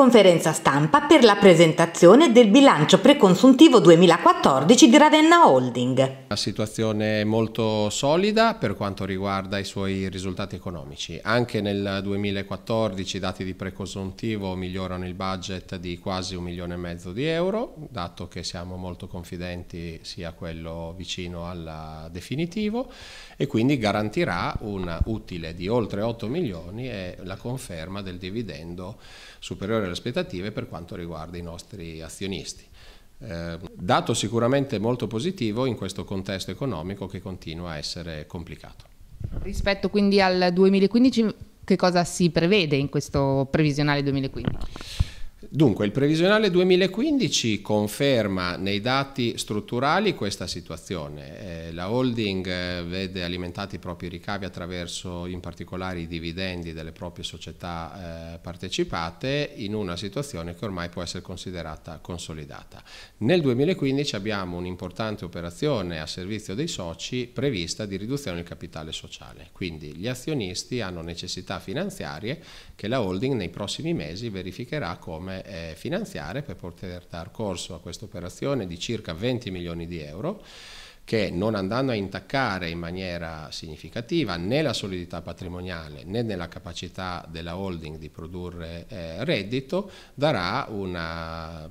conferenza stampa per la presentazione del bilancio preconsuntivo 2014 di Ravenna Holding. La situazione è molto solida per quanto riguarda i suoi risultati economici. Anche nel 2014 i dati di preconsuntivo migliorano il budget di quasi un milione e mezzo di euro, dato che siamo molto confidenti sia quello vicino al definitivo e quindi garantirà un utile di oltre 8 milioni e la conferma del dividendo superiore le aspettative per quanto riguarda i nostri azionisti. Eh, dato sicuramente molto positivo in questo contesto economico che continua a essere complicato. Rispetto quindi al 2015, che cosa si prevede in questo previsionale 2015? Dunque, il previsionale 2015 conferma nei dati strutturali questa situazione. Eh, la holding eh, vede alimentati i propri ricavi attraverso in particolare i dividendi delle proprie società eh, partecipate in una situazione che ormai può essere considerata consolidata. Nel 2015 abbiamo un'importante operazione a servizio dei soci prevista di riduzione del capitale sociale, quindi gli azionisti hanno necessità finanziarie che la holding nei prossimi mesi verificherà come eh, finanziarie per poter dar corso a questa operazione di circa 20 milioni di euro che non andando a intaccare in maniera significativa né la solidità patrimoniale né nella capacità della holding di produrre eh, reddito, darà una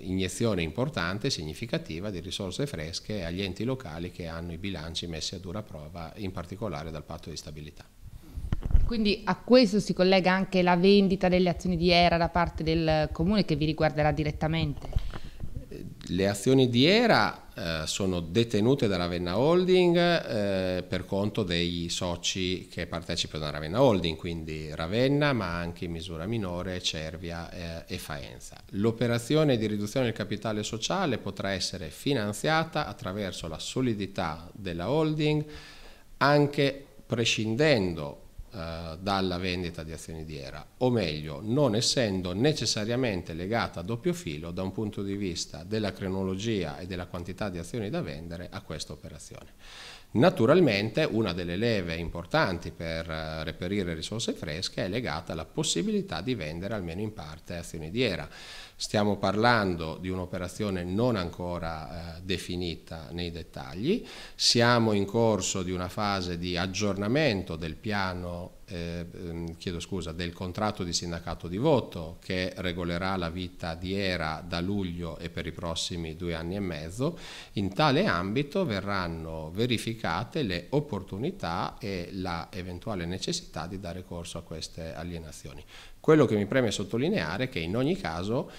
iniezione importante, e significativa di risorse fresche agli enti locali che hanno i bilanci messi a dura prova, in particolare dal patto di stabilità. Quindi a questo si collega anche la vendita delle azioni di ERA da parte del Comune che vi riguarderà direttamente? Le azioni di ERA eh, sono detenute da Ravenna Holding eh, per conto dei soci che partecipano a Ravenna Holding, quindi Ravenna ma anche in misura minore Cervia eh, e Faenza. L'operazione di riduzione del capitale sociale potrà essere finanziata attraverso la solidità della holding anche prescindendo eh, dalla vendita di azioni di ERA, o meglio, non essendo necessariamente legata a doppio filo da un punto di vista della cronologia e della quantità di azioni da vendere a questa operazione. Naturalmente una delle leve importanti per eh, reperire risorse fresche è legata alla possibilità di vendere almeno in parte azioni di ERA. Stiamo parlando di un'operazione non ancora eh, definita nei dettagli, siamo in corso di una fase di aggiornamento del piano eh, ehm, chiedo scusa, del contratto di sindacato di voto che regolerà la vita di ERA da luglio e per i prossimi due anni e mezzo, in tale ambito verranno verificate le opportunità e la eventuale necessità di dare corso a queste alienazioni. Quello che mi preme sottolineare è che in ogni caso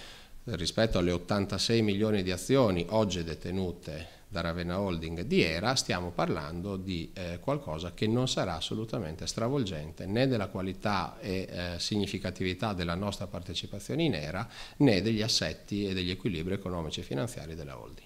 rispetto alle 86 milioni di azioni oggi detenute da Ravenna Holding di ERA, stiamo parlando di eh, qualcosa che non sarà assolutamente stravolgente né della qualità e eh, significatività della nostra partecipazione in ERA né degli assetti e degli equilibri economici e finanziari della holding.